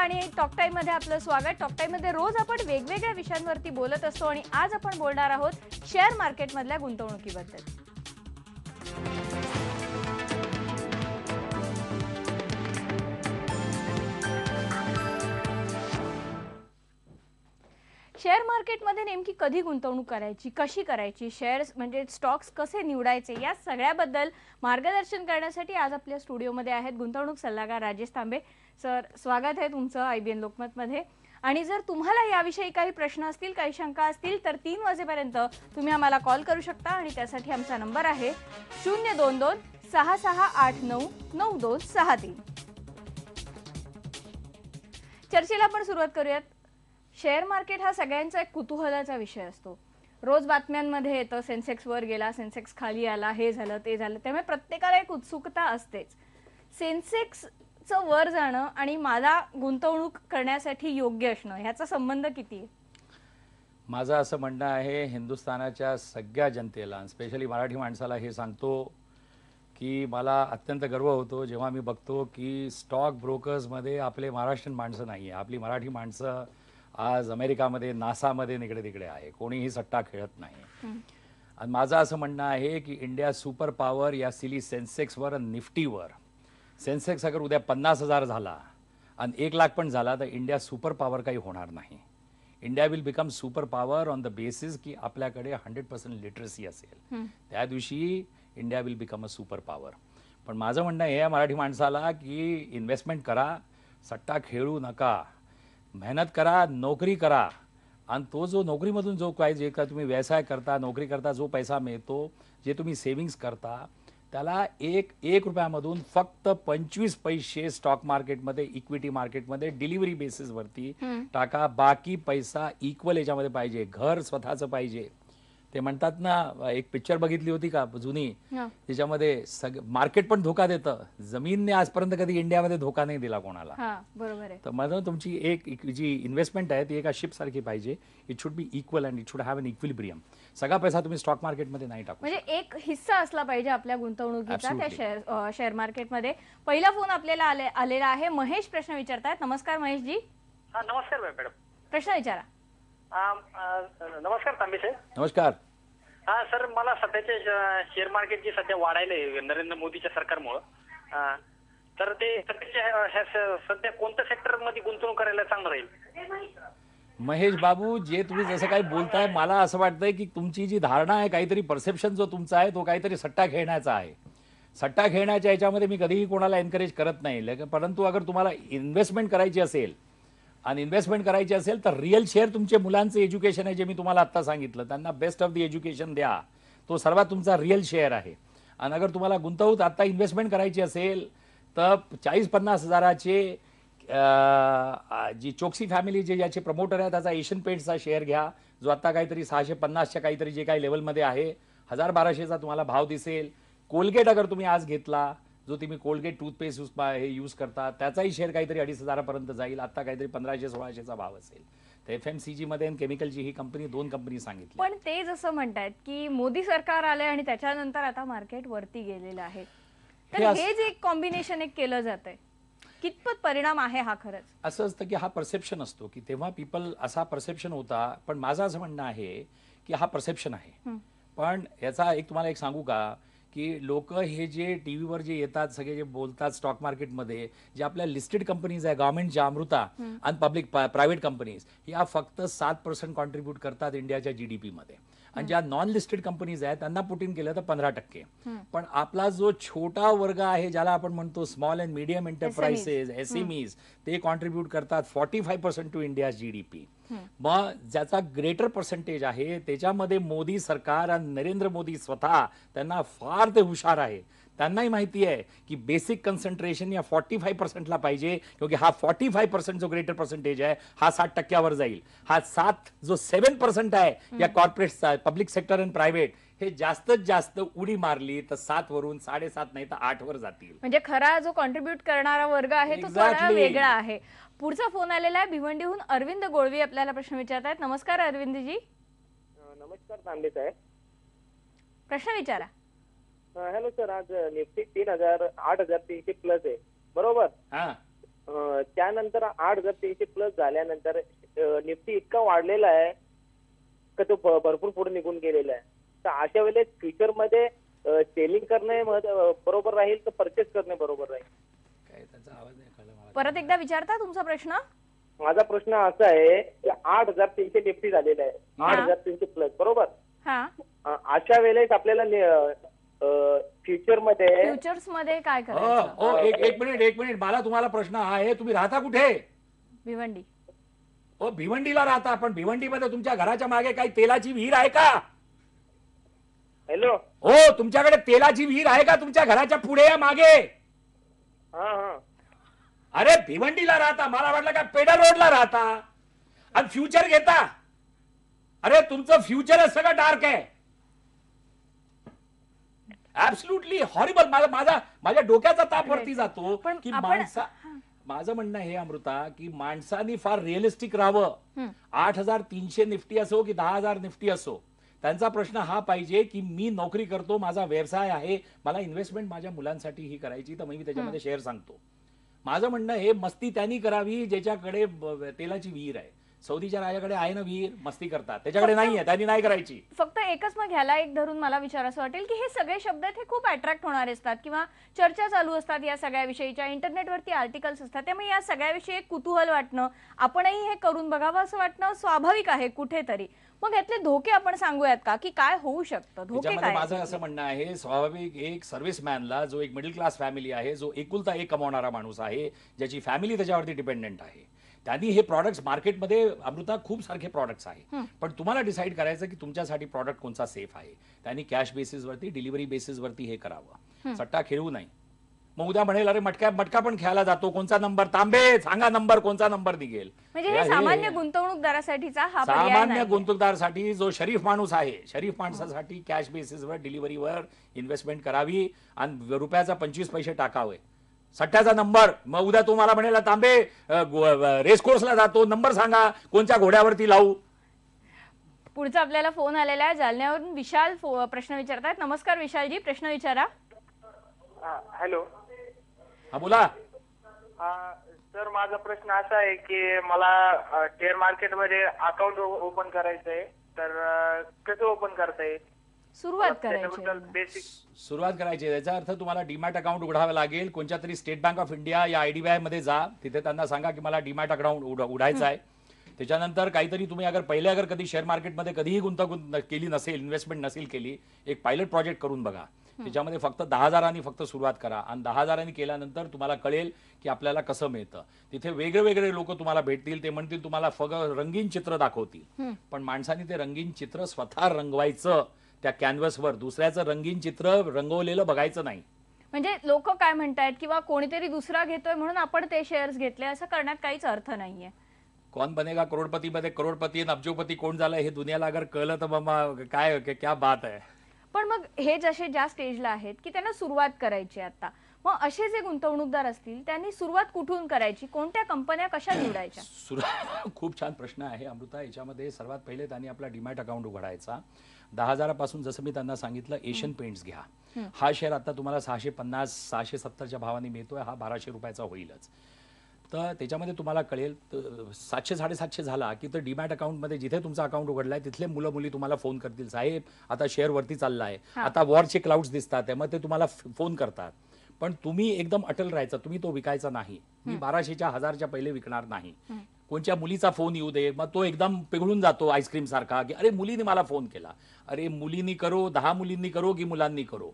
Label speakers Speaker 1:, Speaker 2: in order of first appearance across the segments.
Speaker 1: आणि talk time मध्ये आपलं स्वागत टॉक टाइम मध्ये रोज आपण वेगवेगळ्या विषयांवरती बोलत असतो आणि आज आपण बोलणार आहोत शेअर मार्केटमधल्या गुंतवणुकीबद्दल शेअर मार्केटमध्ये नेमकी कधी गुंतवणूक करायची कशी करायची शेअर्स म्हणजे स्टॉक्स कसे निवडायचे या सगळ्याबद्दल मार्गदर्शन करण्यासाठी आज आपल्या स्टुडिओमध्ये आहेत गुंतवणूक सल्लागार राजेश तांबे सर स्वागत आहे तुमचं आय बी एन लोकमतमध्ये आणि जर तुम्हाला याविषयी काही प्रश्न असतील काही शंका असतील तर तीन वाजेपर्यंत तुम्ही आम्हाला कॉल करू शकता आणि त्यासाठी आमचा नंबर आहे शून्य दोन दोन सहा सहा आठ नऊ नऊ दोन सहा तीन चर्चेला आपण सुरुवात करूयात शेअर मार्केट हा सगळ्यांचा एक कुतूहलाचा विषय असतो रोज बातम्यांमध्ये येतं सेन्सेक्स वर गेला सेन्सेक्स खाली आला हे झालं ते झालं त्यामुळे प्रत्येकाला एक उत्सुकता असतेच च वर जाणं आणि मला गुंतवणूक करण्यासाठी योग्य असणं ह्याचा संबंध किती आहे
Speaker 2: माझं असं म्हणणं आहे हिंदुस्थानाच्या सगळ्या जनतेला स्पेशली मराठी माणसाला हे सांगतो की मला अत्यंत गर्व होतो जेव्हा मी बघतो की स्टॉक ब्रोकर्समध्ये आपले महाराष्ट्रीयन माणसं नाही आहे आपली मराठी माणसं आज अमेरिकामध्ये नासामध्ये निकडे तिकडे आहे कोणीही सट्टा खेळत नाही आणि माझं असं म्हणणं आहे की इंडिया सुपर पॉवर या सिली सेन्सेक्सवर निफ्टीवर सेन्सेक्स अगर उद्या पन्नास हजार झाला आणि एक लाख पण झाला तर इंडिया सुपर पॉवर काही होणार नाही India will become super power on the basis की आपल्याकडे हंड्रेड पर्सेंट लिटरसी असेल त्या दिवशी India will become a super power पण माझं म्हणणं हे आहे मराठी माणसाला की इन्व्हेस्टमेंट करा सट्टा खेळू नका मेहनत करा नोकरी करा आणि तो जो नोकरीमधून जो काय जे का तुम्ही व्यवसाय करता नोकरी करता जो पैसा मिळतो जे तुम्ही सेव्हिंग्स करता त्याला एक एक रुपयामधून फक्त पंचवीस पैसे स्टॉक मार्केटमध्ये इक्विटी मार्केटमध्ये डिलिव्हरी बेसिसवरती टाका बाकी पैसा इक्वल याच्यामध्ये पाहिजे घर स्वतःचं पाहिजे ते म्हणतात ना एक पिक्चर बघितली होती का जुनी त्याच्यामध्ये सग मार्केट पण धोका देतं जमीनने आजपर्यंत कधी इंडियामध्ये धोका नाही दिला कोणाला बरोबर तर माझं तुमची एक जी इन्व्हेस्टमेंट आहे ती एका शिप सारखी पाहिजे it should be equal and it should have an equilibrium सगळा पैसा तुम्ही स्टॉक मार्केटमध्ये नाही टाकू
Speaker 1: म्हणजे एक हिस्सा असला पाहिजे आपल्या गुंतवणुकीचा त्या शेअर मार्केटमध्ये पहिला फोन आपल्याला आलेला आहे महेश प्रश्न विचारतायत नमस्कार महेश जी
Speaker 3: नमस्कार मॅडम प्रश्न विचारा नमस्कार तांबे सर नमस्कार हा सर मला सध्याचे शेअर मार्केट सध्या वाढायला नरेंद्र मोदीच्या सरकारमुळं तर ते सध्या कोणत्या सेक्टर मध्ये गुंतवणूक करायला चांगलं राहील
Speaker 2: महेश बाबू जे तुम्ही जसं काही बोलताय मला असं वाटतंय की तुमची जी धारणा आहे काहीतरी परसेप्शन जो तुमचा आहे तो काहीतरी सट्टा खेळण्याचा आहे सट्टा खेळण्याच्या याच्यामध्ये मी कधीही कोणाला एनकरेज करत नाही परंतु अगर तुम्हाला इन्व्हेस्टमेंट करायची असेल आणि इन्व्हेस्टमेंट करायची असेल तर रिअल शेअर तुमचे मुलांचं एज्युकेशन आहे जे मी तुम्हाला आत्ता सांगितलं त्यांना बेस्ट ऑफ द एज्युकेशन द्या तो सर्वात तुमचा रिअल शेअर आहे आणि अगर तुम्हाला गुंतवणूक आत्ता इन्व्हेस्टमेंट करायची असेल तर चाळीस पन्नास हजाराचे जी चोक्सी फॅमिली जे ज्याचे प्रमोटर आहे त्याचा एशियन पेंट्सचा शेअर घ्या जो आत्ता काहीतरी सहाशे पन्नासच्या काहीतरी जे काही लेवलमध्ये आहे हजार बाराशेचा तुम्हाला भाव दिसेल कोलगेट अगर तुम्ही आज घेतला जो तुम्ही कोलगेट टूथपेस्ट यूज हे यूज करता त्याचाही शेअर काहीतरी अडीच हजारापर्यंत जाईल आता काहीतरी पंधराशे सोळाशेचा भाव असेल तर एफ एम सी जी मध्ये केमिकलची ही कंपनी दोन कंपनी सांगितली
Speaker 1: पण ते जसं म्हणतात की मोदी सरकार आले आणि त्याच्यानंतर आता मार्केट वरती गेलेलं आहे तर हे जे कॉम्बिनेशन एक केलं जात आहे कितपत परिणाम आहे हा खरंच
Speaker 2: असं असतं की हा परसेप्शन असतो की तेव्हा पीपल असा परसेप्शन होता पण माझं असं म्हणणं आहे की हा परसेप्शन आहे पण याचा एक तुम्हाला एक सांगू का की लोक हे जे टी व्हीवर जे येतात सगळे जे बोलतात स्टॉक मार्केट मार्केटमध्ये जे आपल्या लिस्टेड कंपनीज आहे गव्हर्नमेंट ज्या अमृता आणि पब्लिक प्रायव्हेट कंपनीज या फक्त सात पर्सेंट कॉन्ट्रीब्युट करतात इंडियाच्या जी डी पीमध्ये आणि ज्या नॉन लिस्टेड कंपनीज आहेत त्यांना पुट इन केलं तर पंधरा टक्के पण आपला जो छोटा वर्ग आहे ज्याला आपण म्हणतो small and medium enterprises SMEs ते कॉन्ट्रीब्यूट करतात forty five percent to India GDP मग ज्याचा ग्रेटर पर्सेंटेज आहे त्याच्यामध्ये मोदी सरकार आणि नरेंद्र मोदी स्वतः त्यांना फार ते हुशार आहे त्यांनाही माहिती आहे की बेसिक कन्सन्ट्रेशन या फॉर्टी फाय पर्सेंटला पाहिजे क्योंकि हा फॉर्टी फाय पर्सेंट जो ग्रेटर पर्सेंटेज आहे हा साठ टक्क्यावर जाईल हा सात जो सेव्हन पर्सेंट आहे या कॉर्पोरेटचा पब्लिक सेक्टर अँड प्रायव्हेट हे जास्तीत जास्त उडी मारली तर सात वरून साडेसात नाही तर आठ वर जातील
Speaker 1: म्हणजे खरा जो कॉन्ट्रीब्युट करणारा वर्ग आहे तो वेगळा आहे पुढचा फोन आलेला आहे भिवंडीहून अरविंद गोळवी आपल्याला प्रश्न विचारतायत नमस्कार जी नमस्कार प्रश्न विचारा
Speaker 3: हॅलो सर आज निफ्टी तीन हजार आठ हजार तीनशे प्लस आहे बरोबर त्यानंतर आठ हजार तीनशे प्लस झाल्यानंतर निफ्टी इतका वाढलेला आहे का तो भरपूर पुढे निघून गेलेला आहे तर अशा वेळेस फ्युचर मध्ये सेलिंग करणे बरोबर राहील तर परचेस करणे बरोबर राहील
Speaker 1: काय आवाज परत एकदा विचारता तुमचा प्रश्न
Speaker 3: माझा प्रश्न असा आहे की आठ हजार तीनशे निफ्टी झालेला आहे आठ हजार तीनशे प्लस बरोबर अशा वेळेस आपल्याला फ्युचरमध्ये फ्युचर
Speaker 1: मध्ये काय करायचं
Speaker 3: हो, एक एक
Speaker 2: मिनिट एक मिनिट मला तुम्हाला प्रश्न आहे तुम्ही राहता कुठे भिवंडी ओ हो, भिवंडीला राहता पण भिवंडी मध्ये तुमच्या घराच्या मागे काही तेलाची विहीर आहे का हॅलो हो तुमच्याकडे तेलाची विहीर आहे का तुमच्या घराच्या पुढे या मागे अरे भिवंडीला राहता मला वाटलं का पेडल रोडला राहता आणि फ्युचर घेता अरे तुमचं फ्युचर सगळं डार्क आहे ऍब्सुटली हॉरिबल माझा माझा माझ्या डोक्याचा ताप वरती जातो की माणसा माझं म्हणणं हे अमृता की माणसानी फार रिअलिस्टिक राहावं आठ हजार तीनशे निफ्टी असो की दहा हजार निफ्टी असो त्यांचा प्रश्न हा पाहिजे की मी नोकरी करतो माझा व्यवसाय आहे मला इन्व्हेस्टमेंट माझ्या मुलांसाठी ही करायची तर मी त्याच्यामध्ये शेअर सांगतो माझं म्हणणं हे मस्ती त्यांनी करावी ज्याच्याकडे तेलाची विहीर आहे सौदीच्या राजाकडे आहे ना वीर मस्ती करतात त्याच्याकडे नाही आहे त्यांनी नाही करायची
Speaker 1: फक्त एकच मग घ्यायला एक धरून मला विचार असं वाटेल की हे सगळे शब्द हे खूप अट्रॅक्ट होणारे असतात किंवा चर्चा चालू असतात या सगळ्याविषयीच्या इंटरनेटवरती आर्टिकल्स असतात त्यामुळे या सगळ्याविषयी विषयी कुतूहल वाटणं आपणही हे करून बघावं असं वाटणं स्वाभाविक आहे कुठेतरी मग यातले धोके आपण सांगूयात का की काय होऊ शकतं धोके माझं असं
Speaker 2: म्हणणं आहे स्वाभाविक एक सर्व्हिसमॅनला जो एक मिडल क्लास फॅमिली आहे जो एकुलता एक कमावणारा माणूस आहे ज्याची फॅमिली त्याच्यावरती डिपेंडेंट आहे त्यांनी हे प्रॉडक्ट्स मार्केटमध्ये अमृता खूप सारखे प्रॉडक्ट्स आहे पण तुम्हाला डिसाईड करायचं की तुमच्यासाठी प्रॉडक्ट कोणता सेफ आहे त्यांनी कॅश बेसिसवरती डिलिव्हरी बेसिसवरती हे करावं सट्टा खेळू नाही मग उद्या म्हणेल अरे मटका मटका पण खेळायला जातो कोणता नंबर तांबे सांगा नंबर कोणता नंबर निघेल म्हणजे सामान्य
Speaker 1: गुंतवणूकदारासाठीचा सामान्य
Speaker 2: साठी जो शरीफ माणूस आहे शरीफ माणसासाठी कॅश बेसिसवर डिलिव्हरीवर इन्व्हेस्टमेंट करावी आणि रुपयाचा पंचवीस पैसे टाकावे सट्ट्याचा नंबर मग उद्या तुम्हाला मला म्हणेल तांबे कोर्सला जातो नंबर सांगा कोणत्या घोड्यावरती लावू
Speaker 1: पुढचा आपल्याला फोन आलेला आहे जालन्यावरून विशाल प्रश्न विचारतात नमस्कार विशालजी प्रश्न विचारा
Speaker 3: हॅलो हा बोला सर माझा प्रश्न असा आहे की मला शेअर मार्केट मध्ये अकाउंट ओपन करायचंय आहे तर कसं ओपन करता येईल सुरुवात करायची
Speaker 2: सुरुवात करायची याचा अर्थ तुम्हाला डीमॅट अकाउंट उघडावं लागेल कोणत्या तरी स्टेट बँक ऑफ इंडिया या आयडीबीआय मध्ये जा तिथे त्यांना सांगा की मला डीमॅट अकाउंट उघडायचं आहे त्याच्यानंतर काहीतरी तुम्ही अगर पहिले अगर कधी शेअर मार्केटमध्ये कधीही गुंतवणूक केली नसेल इन्व्हेस्टमेंट नसेल केली एक पायलट प्रोजेक्ट करून बघा त्याच्यामध्ये फक्त दहा हजारांनी फक्त सुरुवात करा आणि दहा हजारांनी केल्यानंतर तुम्हाला कळेल की आपल्याला कसं मिळतं तिथे वेगळे वेगळे लोक तुम्हाला भेटतील ते म्हणतील तुम्हाला फग रंगीन चित्र दाखवतील पण माणसाने ते रंगीन चित्र स्वतः रंगवायचं त्या वर दुसऱ्याचं रंगीन चित्र रंगवलेलं बघायचं नाही
Speaker 1: म्हणजे लोक काय म्हणतायत किंवा कोणीतरी दुसरा घेतोय म्हणून आपण ते शेअर्स घेतले असं करण्यात काहीच अर्थ नाहीये
Speaker 2: कोण बनेगा करोडपती मध्ये करोडपती आणि अब्जोपती कोण झालं हे दुनियाला अगर कळलं तर मग काय क्या बात आहे
Speaker 1: पण मग हे जसे ज्या स्टेजला आहेत की त्यांना सुरुवात करायची आता मग असे जे गुंतवणूकदार असतील त्यांनी सुरुवात कुठून करायची कोणत्या कंपन्या कशा
Speaker 2: निवडायच्या खूप छान प्रश्न आहे अमृता याच्यामध्ये सर्वात पहिले त्यांनी आपला डिमॅट अकाउंट उघडायचा दहा हजारापासून जसं मी त्यांना सांगितलं एशियन पेंट्स घ्या हा शेअर आता तुम्हाला सहाशे पन्नास सहाशे सत्तरच्या भावाने मिळतोय हा बाराशे रुपयाचा होईलच तर त्याच्यामध्ये तुम्हाला कळेल सातशे साडेसातशे झाला की तर डीमॅट अकाउंटमध्ये जिथे तुमचा अकाउंट उघडलाय तिथले मुलं मुली तुम्हाला फोन करतील साहेब आता वरती चालला आहे आता वॉरचे क्लाउड्स दिसतात मग ते तुम्हाला फोन करतात पण तुम्ही एकदम अटल राहायचा तुम्ही तो विकायचा नाही मी बाराशेच्या हजारच्या पहिले विकणार नाही कोणत्या मुलीचा फोन येऊ दे मग तो एकदम पिघळून जातो आईस्क्रीम सारखा की अरे मुलीने मला फोन केला अरे मुलींनी करो दहा मुलींनी करो की मुलांनी करो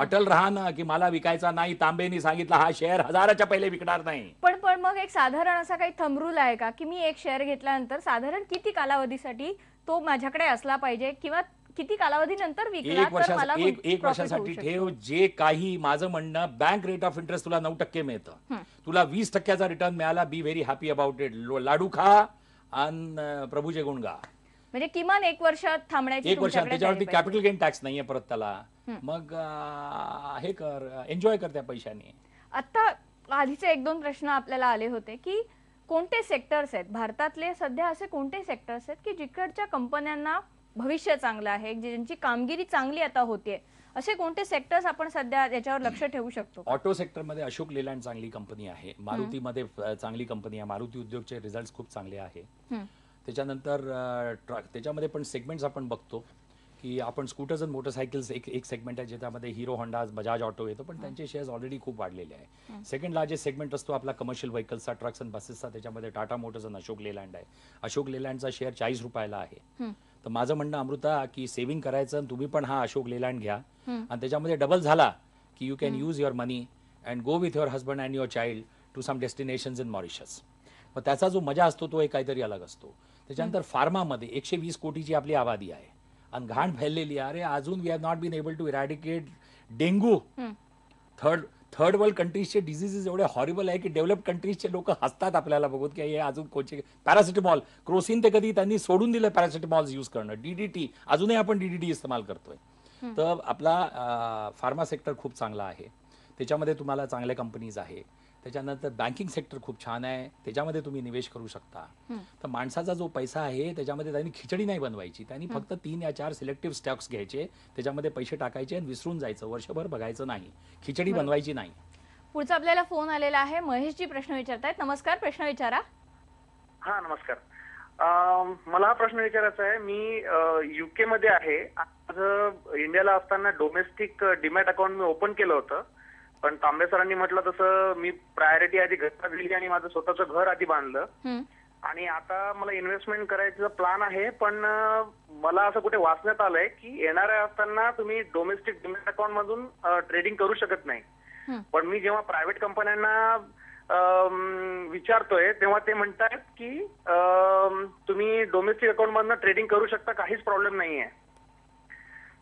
Speaker 2: अटल राहा ना की मला विकायचा नाही तांबेनी सांगितलं हा शेअर हजाराच्या पहिले विकणार नाही
Speaker 1: पण पण मग एक साधारण असा काही थमरूल आहे का की मी एक शेअर घेतल्यानंतर साधारण किती कालावधीसाठी तो माझ्याकडे असला पाहिजे किंवा किती कालावधीनंतर विकला एक वर्षासाठी एक वर्षासाठी ठेव
Speaker 2: जे काही माझं म्हणणं बँक रेट ऑफ इंटरेस्ट तुला नऊ टक्के मिळतं तुला वीस टक्क्याचा रिटर्न मिळाला be very happy about it लाडू खा आणि प्रभूजे गुण
Speaker 1: म्हणजे किमान एक वर्ष थांबण्याची एक वर्ष त्याच्यावरती कॅपिटल
Speaker 2: गेन टॅक्स नाहीये परत त्याला मग हे कर एन्जॉय कर त्या पैशाने
Speaker 1: आता आधीचे एक दोन प्रश्न आपल्याला आले होते की कोणते सेक्टर्स आहेत भारतातले सध्या असे कोणते सेक्टर्स आहेत की जिकडच्या कंपन्यांना भविष्य चांगलं आहे ज्यांची कामगिरी चांगली आता होते असे कोणते सेक्टर्स आपण सध्या याच्यावर लक्ष ठेवू शकतो
Speaker 2: ऑटो सेक्टर मध्ये अशोक लेलँड चांगली कंपनी आहे मारुती मध्ये चांगली कंपनी आहे मारुती उद्योगचे रिझल्ट खूप चांगले आहे त्याच्यानंतर ट्रक त्याच्यामध्ये पण सेगमेंट्स आपण बघतो की आपण स्कूटर्स आणि मोटरसायकल्स एक एक सेगमेंट आहे ज्याच्यामध्ये हिरो होंडा बजाज ऑटो येतो पण त्यांचे शेअर्स ऑलरेडी खूप वाढलेले आहे सेकंड लार्जेस्ट सेगमेंट असतो आपला कमर्शियल व्हेकल्सचा ट्रक्स आणि बसेसचा त्याच्यामध्ये टाटा मोटर्स आणि अशोक लेलँड आहे अशोक लेलँडचा शेअर चाळीस रुपयाला आहे तर माझं म्हणणं अमृता की सेव्हिंग करायचं तुम्ही पण हा अशोक लेलँड घ्या आणि त्याच्यामध्ये डबल झाला की you can use your money and go with your husband and your child to some destination in Mauritius मग त्याचा जो मजा असतो तो एक काहीतरी अलग असतो त्याच्यानंतर फार्मामध्ये एकशे वीस कोटीची आपली आबादी आहे आणि घाण फैललेली अरे अजून we have not been able to eradicate dengue third third world कंट्रीजचे डिझिजेस एवढे हॉरिबल आहे की डेव्हलप कंट्रीजचे लोक हसतात आपल्याला बघून की हे अजून कोणचे पॅरासिटेमॉल क्रोसिन ते कधी त्यांनी सोडून दिलं पॅरासिटेमॉल यूज करणं डीडीटी अजूनही आपण डीडीटी इस्तेमाल करतोय तर आपला फार्मा सेक्टर खूप चांगला आहे त्याच्यामध्ये तुम्हाला चांगल्या कंपनीज आहे त्याच्यानंतर बँकिंग सेक्टर खूप छान आहे त्याच्यामध्ये तुम्ही निवेश करू शकता तर माणसाचा जो पैसा आहे त्याच्यामध्ये त्यांनी खिचडी नाही बनवायची त्यांनी फक्त तीन या चार सिलेक्टिव्ह स्टॉक्स घ्यायचे त्याच्यामध्ये पैसे टाकायचे आणि विसरून जायचं वर्षभर बघायचं नाही खिचडी बनवायची नाही
Speaker 1: पुढचा आपल्याला फोन आलेला आहे महेशजी प्रश्न विचारतायत नमस्कार प्रश्न विचारा
Speaker 3: हा नमस्कार मला हा प्रश्न विचारायचा आहे मी युके मध्ये आहे आज इंडियाला असताना डोमेस्टिक डिमॅट अकाउंट मी ओपन केलं होतं पण तांबे सरांनी म्हटलं तसं मी प्रायोरिटी आधी घर दिली आणि माझं स्वतःचं घर आधी बांधलं आणि आता मला इन्व्हेस्टमेंट करायचं प्लान आहे पण मला असं कुठे वाचण्यात आलंय की येणाऱ्या असताना तुम्ही डोमेस्टिक डिमेट अकाउंट मधून ट्रेडिंग करू शकत नाही पण मी जेव्हा प्रायव्हेट कंपन्यांना विचारतोय तेव्हा ते म्हणतात की तुम्ही डोमेस्टिक अकाउंट मधनं ट्रेडिंग करू शकता काहीच प्रॉब्लेम नाहीये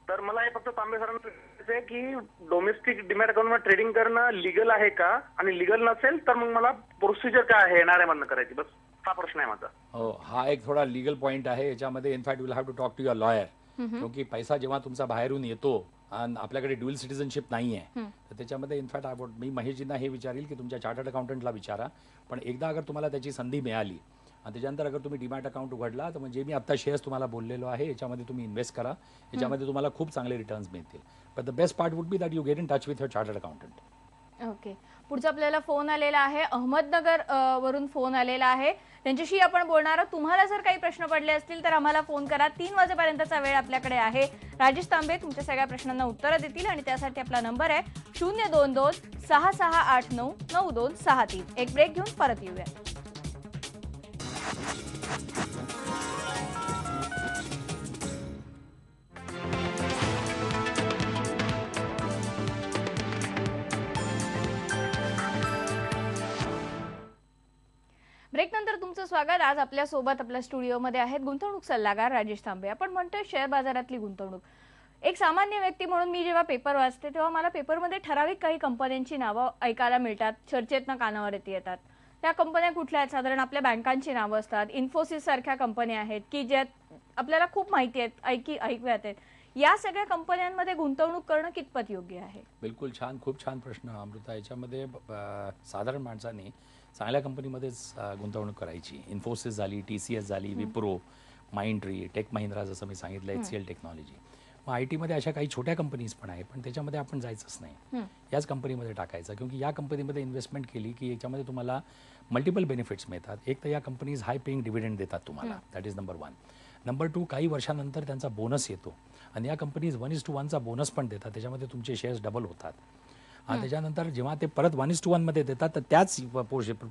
Speaker 3: तर मला हे फक्त तांबे सरांना विचारायचं की डोमेस्टिक डिमॅट अकाउंट ट्रेडिंग करणं लिगल आहे का आणि लिगल नसेल तर मग मला प्रोसिजर काय आहे येणाऱ्या करायची बस हा प्रश्न आहे माझा
Speaker 2: हो हा एक थोडा लिगल पॉईंट आहे याच्यामध्ये in fact will have to talk to your lawyer क्योंकि पैसा जेव्हा तुमचा बाहेरून येतो आणि आपल्याकडे ड्युअल सिटीजनशिप नाही आहे तर त्याच्यामध्ये इनफॅक्ट मी महेशजींना हे विचारील की तुमच्या चार्टर्ड अकाउंटंटला विचारा पण एकदा अगर तुम्हाला त्याची संधी मिळाली आणि त्याच्यानंतर अगर तुम्ही डीमॅट अकाउंट उघडला तर म्हणजे मी आता शेअर्स तुम्हाला बोललेलो आहे याच्यामध्ये तुम्ही इन्व्हेस्ट करा याच्यामध्ये तुम्हाला खूप चांगले रिटर्न्स मिळतील but the best part would be that you get in touch with your chartered accountant
Speaker 1: okay पुढचा आपल्याला फोन आलेला आहे अहमदनगर वरून फोन आलेला आहे त्यांच्याशी आपण बोलणार आहोत तुम्हाला जर काही प्रश्न पडले असतील तर आम्हाला फोन करा तीन वाजेपर्यंतचा वेळ आपल्याकडे आहे राजेश तांबे तुमच्या सगळ्या प्रश्नांना उत्तरं देतील आणि त्यासाठी आपला नंबर आहे शून्य दोन दोन सहा सहा आठ नऊ नऊ दोन सहा तीन एक ब्रेक घेऊन परत येऊया ब्रेक नंतर तुमचं स्वागत आज आपल्या सोबत आपल्या स्टुडिओमध्ये आहेत गुंतवणूक सल्लागार राजेश थांबे आपण म्हणतोय शेअर बाजारातली गुंतवणूक एक सामान्य व्यक्ती म्हणून मी जेव्हा पेपर वाचते तेव्हा मला पेपरमध्ये ठराविक काही कंपन्यांची नावं ऐकायला मिळतात चर्चेतनं कानावर कानावरती येतात त्या कंपन्या कुठल्या आहेत साधारण आपल्या बँकांची नावं असतात इन्फोसिस सारख्या कंपन्या आहेत की ज्यात आपल्याला खूप माहिती आहेत ऐकी ऐकव्यात आहेत या सगळ्या कंपन्यांमध्ये गुंतवणूक करणं कितपत योग्य आहे
Speaker 2: बिलकुल छान खूप छान प्रश्न अमृता याच्यामध्ये साधारण माणसाने चांगल्या कंपनीमध्येच गुंतवणूक करायची इन्फोसिस झाली टी सी एस झाली विप्रो माइंड्री टेक महिंद्रा जसं मी सांगितलं एच सी एल टेक्नॉलॉजी मग आय टीमध्ये अशा काही छोट्या कंपनीज पण आहे पण त्याच्यामध्ये आपण जायचंच नाही याच कंपनीमध्ये टाकायचं क्योंकि या कंपनीमध्ये इन्व्हेस्टमेंट केली की याच्यामध्ये तुम्हाला मल्टिपल बेनिफिट्स मिळतात एक तर या कंपनीज हाय पेईंग डिव्हिडंड देतात तुम्हाला that is number one number two काही वर्षानंतर त्यांचा बोनस येतो आणि या कंपनीज वन इज टू वनचा बोनस पण देतात त्याच्यामध्ये तुमचे शेअर्स डबल होतात आणि त्याच्यानंतर जेव्हा ते परत वन इज टू वनमध्ये देतात तर त्याच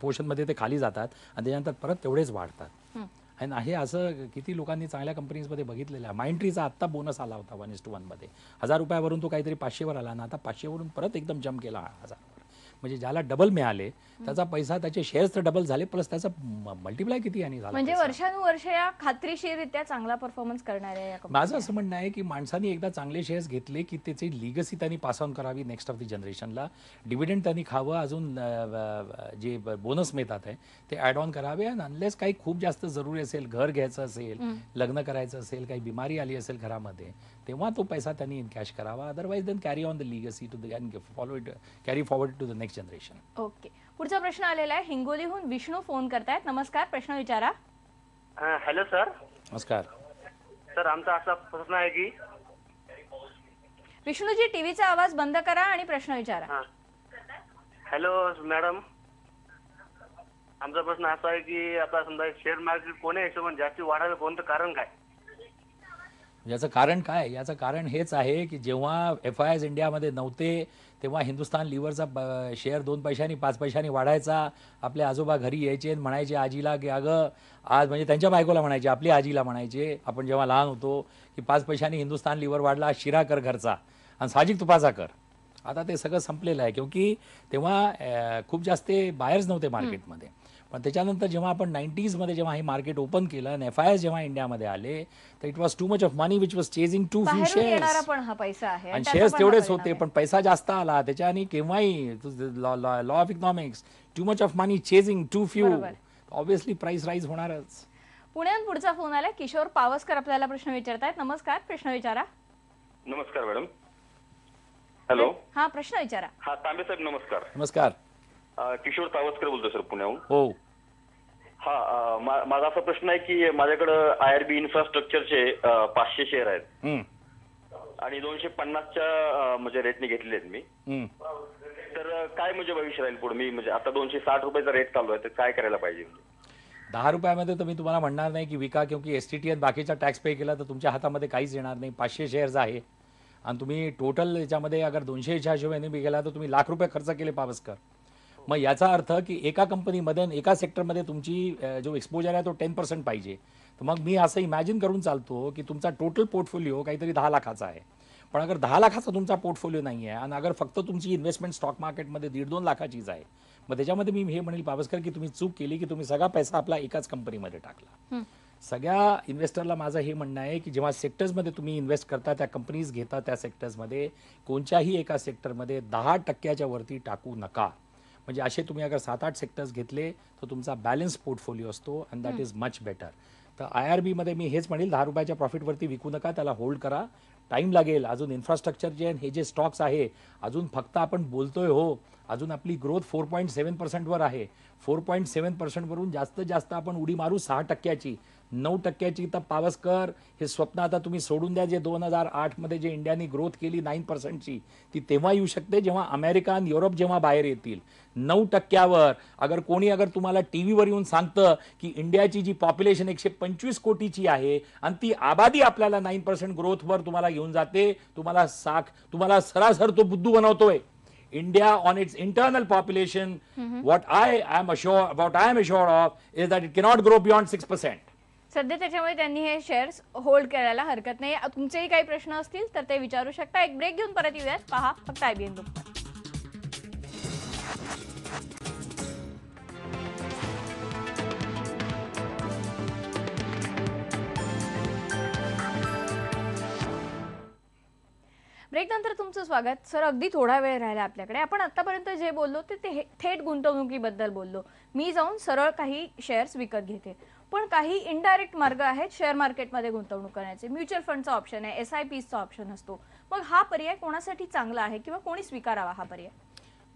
Speaker 2: पोर्शनमध्ये ते खाली जातात आणि त्याच्यानंतर परत तेवढेच वाढतात आणि हे असं किती लोकांनी चांगल्या कंपनीजमध्ये बघितलेलं आहे माइंट्रीचा आत्ता बोनस आला होता वन इस टू वनमध्ये हजार रुपयावरून तो काहीतरी पाचशेवर आला ना आता पाचशेवरून परत एकदम जम्प केला हजार म्हणजे ज्याला डबल मिळाले त्याचा पैसा त्याचे शेअर्स तर डबल झाले प्लस त्याचा मल्टिप्लाय किती आणि झाला म्हणजे
Speaker 1: वर्षानुवर्ष या खात्रीशीरित्या चांगला परफॉर्मन्स करणार आहे
Speaker 2: माझं असं म्हणणं आहे की माणसांनी एकदा चांगले शेअर्स घेतले की त्याची लिगसी त्यांनी पास ऑन करावी नेक्स्ट ऑफ द जनरेशनला डिव्हिडंड त्यांनी खावं अजून जे बोनस मिळतात आहे ते ऍड ऑन करावे आणि अनलेस काही खूप जास्त जरुरी असेल घर घ्यायचं असेल लग्न करायचं असेल काही बिमारी आली असेल घरामध्ये तेव्हा तो पैसा त्यांनी इनकॅश करावा otherwise then carry on the legacy to than follow it carry forward to the next generation
Speaker 1: okay पुढचा प्रश्न आलेला आहे हिंगोलीहून विष्णू फोन करतायत नमस्कार प्रश्न विचारा
Speaker 3: हॅलो सर नमस्कार सर आमचा असा प्रश्न आहे की
Speaker 1: विष्णूजी टीव्हीचा आवाज बंद करा आणि प्रश्न विचारा
Speaker 3: हॅलो मॅडम आमचा प्रश्न असा आहे की आता समजा शेअर मार्केट कोण्या हिशोबाने जास्ती वाढायला कोणतं कारण काय
Speaker 2: याचं कारण काय याचं कारण हेच आहे की जेव्हा एफ आय एस इंडियामध्ये नव्हते तेव्हा हिंदुस्थान लिव्हरचा शेअर दोन पैशांनी पाच पैशांनी वाढायचा आपले आजोबा घरी यायचे म्हणायचे आजीला की अगं आज म्हणजे त्यांच्या बायकोला म्हणायचे आपली आजीला म्हणायचे आपण जेव्हा लहान होतो की पाच पैशांनी हिंदुस्थान लिव्हर वाढला शिरा कर घरचा आणि साजिक तुपाचा कर आता ते सगळं संपलेलं आहे क्योंकि तेव्हा खूप जास्त बायर्स नव्हते मार्केटमध्ये पण त्याच्यानंतर जेव्हा आपण नाईन्टीजमध्ये जेव्हा हे मार्केट ओपन केलं आणि एफ आय एस जेव्हा इंडियामध्ये आले तर it was too much of money which was chasing to few shares
Speaker 1: पैसा आहे आणि शेअर्स तेवढेच होते
Speaker 2: पण पैसा जास्त आला त्याच्या केव्हाही law of economics too much of money chasing to few obviously price rise होणारच
Speaker 1: पुण्यात पुढचा फोन आला किशोर पावसकर आपल्याला प्रश्न विचारतायत नमस्कार प्रश्न विचारा
Speaker 3: नमस्कार मॅडम हॅलो
Speaker 1: हा प्रश्न विचारा
Speaker 3: हा तांबे साहेब नमस्कार नमस्कार किशोर पावसकर बोलतो सर पुण्याहून हो हा माझा असा प्रश्न आहे की माझ्याकडे आयआरबी इन्फ्रास्ट्रक्चरचे पाचशे शेअर आहेत आणि दोनशे पन्नासच्या म्हणजे रेटने घेतले आहेत मी तर काय म्हणजे भविष्य राहील पुढे मी म्हणजे आता दोनशे साठ रुपयाचा रेट चालू आहे तर काय करायला पाहिजे
Speaker 2: दहा रुपयामध्ये तर मी तुम्हाला म्हणणार नाही की विका किंवा एस टी टी बाकीचा टॅक्स पे केला तर तुमच्या हातामध्ये काहीच येणार नाही पाचशे शेअर्स आहे आणि तुम्ही टोटल याच्यामध्ये अगर दोनशेच्या हिशोबाने बी गेला तर तुम्ही लाख रुपये खर्च केले पावसकर मग याचा अर्थ की एका कंपनीमध्ये एका सेक्टरमध्ये तुमची जो एक्सपोजर आहे तो टेन पर्सेंट पाहिजे तर मग मी असं इमॅजिन करून चालतो की तुमचा टोटल पोर्टफोलिओ काहीतरी दहा लाखाचा आहे पण अगर दहा लाखाचा तुमचा पोर्टफोलिओ नाही आहे आणि अगर फक्त तुमची इन्व्हेस्टमेंट स्टॉक मार्केटमध्ये दीड दोन लाखाचीच आहे मग त्याच्यामध्ये मी हे म्हणेल पावसकर की तुम्ही चूक केली की तुम्ही सगळा पैसा आपला एकाच कंपनीमध्ये टाकला सगळ्या इन्व्हेस्टरला माझं हे म्हणणं आहे की जेव्हा सेक्टर्समध्ये तुम्ही इन्व्हेस्ट करता त्या कंपनीज घेता त्या सेक्टर्समध्ये कोणत्याही एका सेक्टरमध्ये दहा टक्क्याच्या वरती टाकू नका म्हणजे असे तुम्ही अगर सात आठ सेक्टर्स घेतले तर तुमचा बॅलन्स पोर्टफोलिओ असतो and that is much better तर आय आर मध्ये मी हेच म्हणेल दहा रुपयाच्या प्रॉफिटवरती विकू नका त्याला होल्ड करा टाइम लागेल अजून इन्फ्रास्ट्रक्चर जे हे जे स्टॉक्स आहे अजून फक्त आपण बोलतोय हो अजून आपली ग्रोथ फोर पॉईंट सेवन पर्सेंटवर आहे फोर पॉईंट सेवन पर्सेंटवरून जास्त जास्त आपण उडी मारू सहा टक्क्याची नऊ टक्क्याची तर पावसकर हे स्वप्न आता तुम्ही सोडून द्या जे दोन हजार आठमध्ये जे इंडियाने ग्रोथ केली नाईन पर्सेंटची ती तेव्हा येऊ शकते जेव्हा अमेरिका आणि युरोप जेव्हा बाहेर येतील नऊ टक्क्यावर अगर कोणी अगर तुम्हाला टी व्हीवर येऊन सांगतं की इंडियाची जी पॉप्युलेशन एकशे पंचवीस कोटीची आहे आणि ती आबादी आपल्याला नाईन पर्सेंट ग्रोथवर तुम्हाला घेऊन जाते तुम्हाला साख तुम्हाला सरासर तो बुद्धू बनवतोय India on its internal population, mm -hmm. what I am assured, what I am assured of is that it cannot grow beyond 6%.
Speaker 1: सध्या त्याच्यामुळे त्यांनी हे शेअर्स होल्ड करायला हरकत नाही तुमचेही काही प्रश्न असतील तर ते विचारू शकता एक ब्रेक घेऊन परत येऊयात पहा फक्त आयबीएन ब्रेक नंतर तुमचं स्वागत सर अगदी थोडा वेळ राहिला आपल्याकडे आपण आतापर्यंत जे बोललो ते थेट गुंतवणुकीबद्दल बोललो मी जाऊन सरळ काही शेअर्स विकत घेते पण काही इनडायरेक्ट मार्ग आहेत शेअर मार्केटमध्ये गुंतवणूक करण्याचे म्युच्युअल फंडचा ऑप्शन आहे एस आय पीचा ऑप्शन असतो मग हा पर्याय कोणासाठी चांगला आहे किंवा कोणी स्वीकारावा हा पर्याय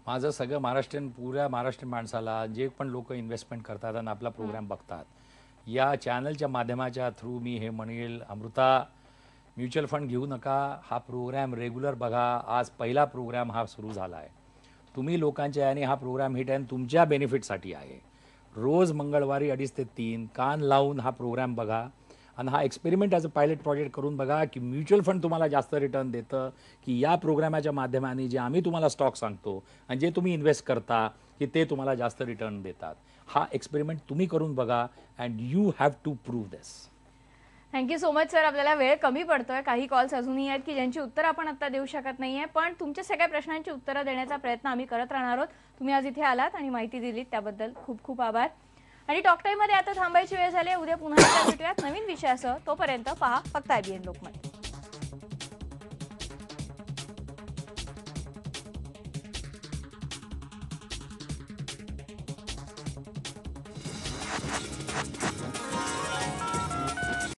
Speaker 2: माझं सगळं महाराष्ट्रीयन पुऱ्या महाराष्ट्रीयन माणसाला जे पण लोक इन्व्हेस्टमेंट करतात आणि आपला प्रोग्राम बघतात या चॅनलच्या माध्यमाच्या थ्रू मी हे म्हणेल अमृता म्युच्युअल फंड घेऊ नका हा प्रोग्रॅम रेग्युलर बघा आज पहिला प्रोग्रॅम हा सुरू झाला आहे तुम्ही लोकांच्या याने हा प्रोग्राम हिट आहे तुमच्या बेनिफिटसाठी आहे रोज मंगळवारी अडीच ते तीन कान लावून हा प्रोग्राम बघा आणि हा experiment as a pilot project करून बघा की म्युच्युअल फंड तुम्हाला जास्त रिटर्न देतं की या प्रोग्रामाच्या माध्यमाने जे आम्ही तुम्हाला स्टॉक सांगतो आणि जे तुम्ही इन्व्हेस्ट करता की ते तुम्हाला जास्त रिटर्न देतात हा एक्सपेरिमेंट तुम्ही करून बघा and you have to prove this
Speaker 1: thank you so much sir आपल्याला वेळ कमी पडतोय काही कॉल्स अजूनही आहेत की ज्यांची उत्तरं आपण आता देऊ शकत नाही आहे पण तुमच्या सगळ्या प्रश्नांची उत्तरं देण्याचा प्रयत्न आम्ही करत राहणार आहोत तुम्ही आज इथे आलात आणि माहिती दिलीत त्याबद्दल खूप खूप आभार आणि मध्ये आता थांबायची वेळ झाली उद्या पुन्हा भेटूयात नवीन विषयासह तोपर्यंत पहा फक्त आयबीएन लोकमत